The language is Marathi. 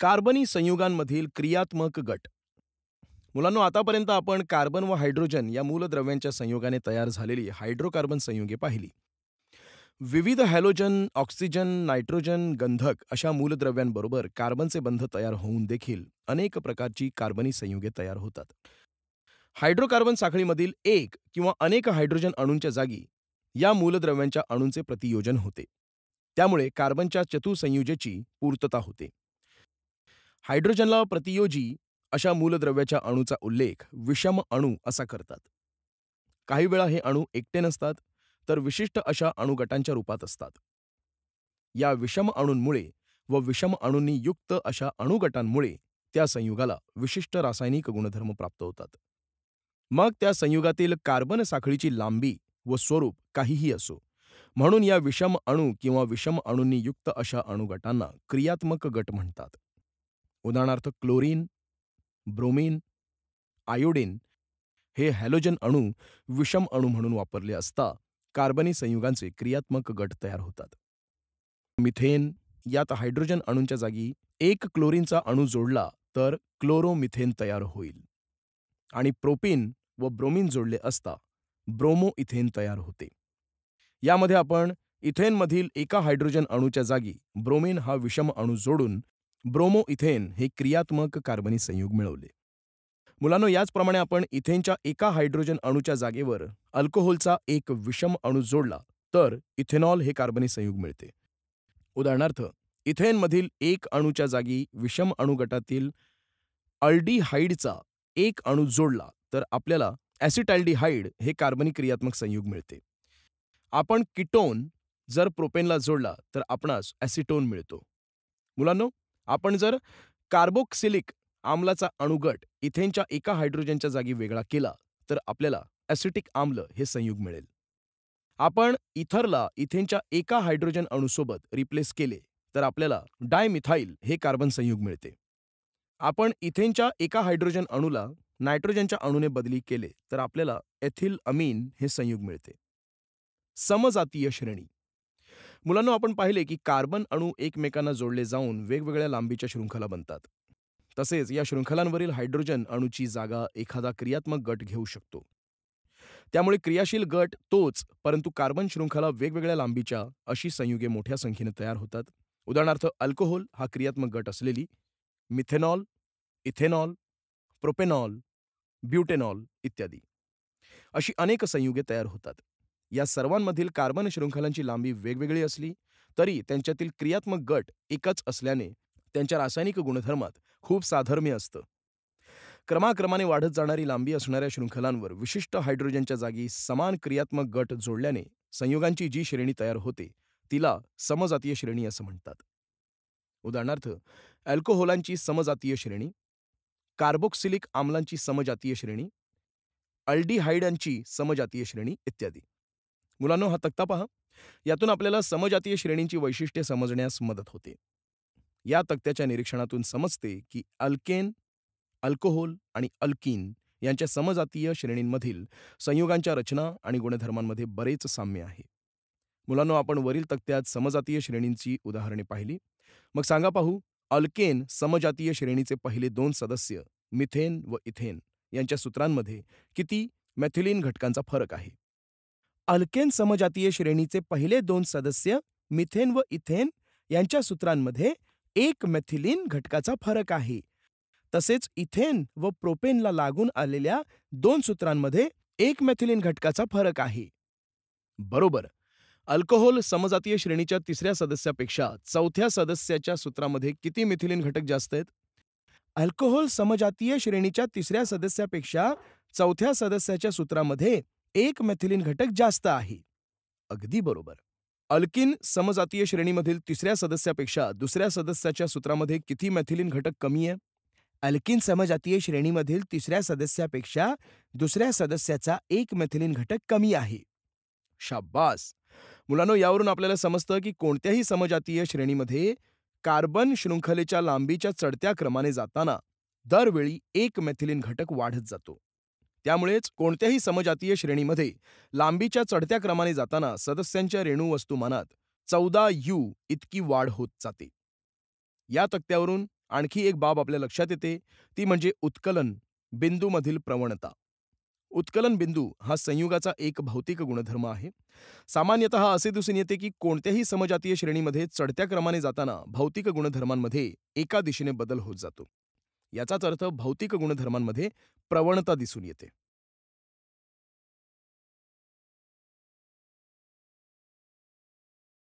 कार्बनी संयुगांमधील क्रियात्मक गट मुलांना आतापर्यंत आपण कार्बन व हायड्रोजन या मूलद्रव्यांच्या संयोगाने तयार झालेली हायड्रोकार्बन संयुगे पाहिली विविध हॅलोजन ऑक्सिजन नायट्रोजन गंधक अशा मूलद्रव्यांबरोबर कार्बनचे बंध तयार होऊन देखील अनेक प्रकारची कार्बनी संयुगे तयार होतात हायड्रोकार्बन साखळीमधील एक किंवा अनेक हायड्रोजन अणूंच्या जागी या मूलद्रव्यांच्या अणूंचे प्रतियोजन होते त्यामुळे कार्बनच्या चतुसंयुजेची पूर्तता होते हायड्रोजनला प्रतियोजी अशा मूलद्रव्याच्या अणूचा उल्लेख विषम अणू असा करतात काही वेळा हे अणू एकटे नसतात तर विशिष्ट अशा अणुगटांच्या रूपात असतात या विषम अणूंमुळे व विषम अणूंनी युक्त अशा अणुगटांमुळे त्या संयुगाला विशिष्ट रासायनिक गुणधर्म प्राप्त होतात मग त्या संयुगातील कार्बन साखळीची लांबी व स्वरूप काहीही असो म्हणून या विषम अणू किंवा विषम अणूंनी युक्त अशा अणुगटांना क्रियात्मक गट म्हणतात उदाहरणार्थ क्लोरीन ब्रोमीन आयोडीन हे हॅलोजन अणू विषम अणू म्हणून वापरले असता कार्बनी संयुगांचे क्रियात्मक गट तयार होतात मिथेन यात हायड्रोजन अणूंच्या जागी एक क्लोरीनचा अणू जोडला तर क्लोरोमिथेन तयार होईल आणि प्रोपीन व ब्रोमीन जोडले असता ब्रोमो इथेन तयार होते यामध्ये आपण इथेनमधील एका हायड्रोजन अणूच्या जागी ब्रोमीन हा विषम अणू जोडून ब्रोमो इथेन हे क्रियात्मक कार्बनी संयुग मिळवले मुलांनो याचप्रमाणे आपण इथेनच्या एका हायड्रोजन अणूच्या जागेवर अल्कोहोलचा एक विषम अणू जोडला तर इथेनॉल हे कार्बनी संयुग मिळते उदाहरणार्थ इथेनमधील एक अणूच्या जागी विषम अणुगटातील अल्डीहाइडचा एक अणू जोडला तर आपल्याला ॲसिटॅल्डीहाईड हे कार्बनी क्रियात्मक संयुग मिळते आपण किटोन जर प्रोपेनला जोडला तर आपणास ॲसिटोन मिळतो मुलांनो आपण जर कार्बोक्सिलिक आम्लाचा अणुगट इथेनच्या एका हायड्रोजनच्या जागी वेगळा केला तर आपल्याला ॲसिटिक आम्ल हे संयुग मिळेल आपण इथरला इथेनच्या एका हायड्रोजन अणूसोबत रिप्लेस केले तर आपल्याला डायमिथाईल हे कार्बन संयुग मिळते आपण इथेनच्या एका हायड्रोजन अणूला नायट्रोजनच्या अणूने बदली केले तर आपल्याला एथिल अमीन हे संयुग मिळते समजातीय श्रेणी मुलांना आपण पाहिले की कार्बन अणू एकमेकांना जोडले जाऊन वेगवेगळ्या लांबीच्या शृंखला बनतात तसेच या शृंखलांवरील हायड्रोजन अणूची जागा एखादा क्रियात्मक गट घेऊ शकतो त्यामुळे क्रियाशील गट तोच परंतु कार्बन शृंखला वेगवेगळ्या लांबीच्या अशी संयुगे मोठ्या संख्येने तयार होतात उदाहरणार्थ अल्कोहोल हा क्रियात्मक गट असलेली मिथेनॉल इथेनॉल प्रोपेनॉल ब्युटेनॉल इत्यादी अशी अनेक संयुगे तयार होतात या सर्वांमधील कार्बन शृंखलांची लांबी वेगवेगळी असली तरी त्यांच्यातील क्रियात्मक गट एकच असल्याने त्यांच्या रासायनिक गुणधर्मात खूप साधर्म्य असतं क्रमाक्रमाने वाढत जाणारी लांबी असणाऱ्या शृंखलांवर विशिष्ट हायड्रोजनच्या जागी समान क्रियात्मक गट जोडल्याने संयोगांची जी श्रेणी तयार होते तिला समजातीय श्रेणी असं म्हणतात उदाहरणार्थ अल्कोहोलांची समजातीय श्रेणी कार्बोक्सिलिक आम्लांची समजातीय श्रेणी अल्डिहायडांची समजातीय श्रेणी इत्यादी मुलांनो हा तक्ता पहा यातून आपल्याला समजातीय श्रेणींची वैशिष्ट्ये समजण्यास मदत होते या तक्त्याच्या निरीक्षणातून समजते की अल्केन अल्कोहोल आणि अल्किन यांच्या समजातीय श्रेणींमधील संयोगांच्या रचना आणि गुणधर्मांमध्ये बरेच साम्य आहे मुलांनो आपण वरील तक्त्यात समजातीय श्रेणींची उदाहरणे पाहिली मग सांगा पाहू अल्केन समजातीय श्रेणीचे पहिले दोन सदस्य मिथेन व इथेन यांच्या सूत्रांमध्ये किती मॅथिलिन घटकांचा फरक आहे अल्केन समजातीय श्रेणीचे पहिले दोन सदस्य मिथेन व इथेन यांच्या सूत्रांमध्ये एक मेथिलीन घटकाचा फरक आहे तसेच इथेन व प्रोपेनला लागून आलेल्या दोन सूत्रांमध्ये एक मेथिलीन घटकाचा फरक आहे बरोबर अल्कोहोल समजातीय श्रेणीच्या तिसऱ्या सदस्यापेक्षा चौथ्या सदस्याच्या सूत्रामध्ये किती मिथिलीन घटक जास्त आहेत अल्कोहोल समजातीय श्रेणीच्या तिसऱ्या सदस्यापेक्षा चौथ्या सदस्याच्या सूत्रामध्ये एक मेथिलीन घटक जास्त आहे अगदी बरोबर अल्किन समजातीय श्रेणीमधील तिसऱ्या सदस्यापेक्षा दुसऱ्या सदस्याच्या सूत्रामध्ये किती मेथिलीन घटक कमी आहे अल्किन समजातीय श्रेणीमधील तिसऱ्या सदस्यापेक्षा दुसऱ्या सदस्याचा एक मेथिलीन घटक कमी आहे शाब्बास मुलांनो यावरून आपल्याला समजतं की कोणत्याही समजातीय श्रेणीमध्ये कार्बन शृंखलेच्या लांबीच्या चढत्या क्रमाने जाताना दरवेळी एक मेथिलीन घटक वाढत जातो त्यामुळेच कोणत्याही समजातीय श्रेणीमध्ये लांबीच्या चढत्या क्रमाने जाताना सदस्यांच्या रेणू वस्तुमानात चौदा यू इतकी वाढ होत जाते या तक्त्यावरून आणखी एक बाब आपल्या लक्षात येते ती म्हणजे उत्कलन बिंदूमधील प्रवणता उत्कलन बिंदू हा संयुगाचा एक भौतिक गुणधर्म आहे सामान्यत असे दिसून येते की कोणत्याही समजातीय श्रेणीमध्ये चढत्या क्रमाने जाताना भौतिक गुणधर्मांमध्ये एका दिशेने बदल होत जातो याचाच अर्थ भौतिक गुणधर्मांमध्ये प्रवणता दिसून येते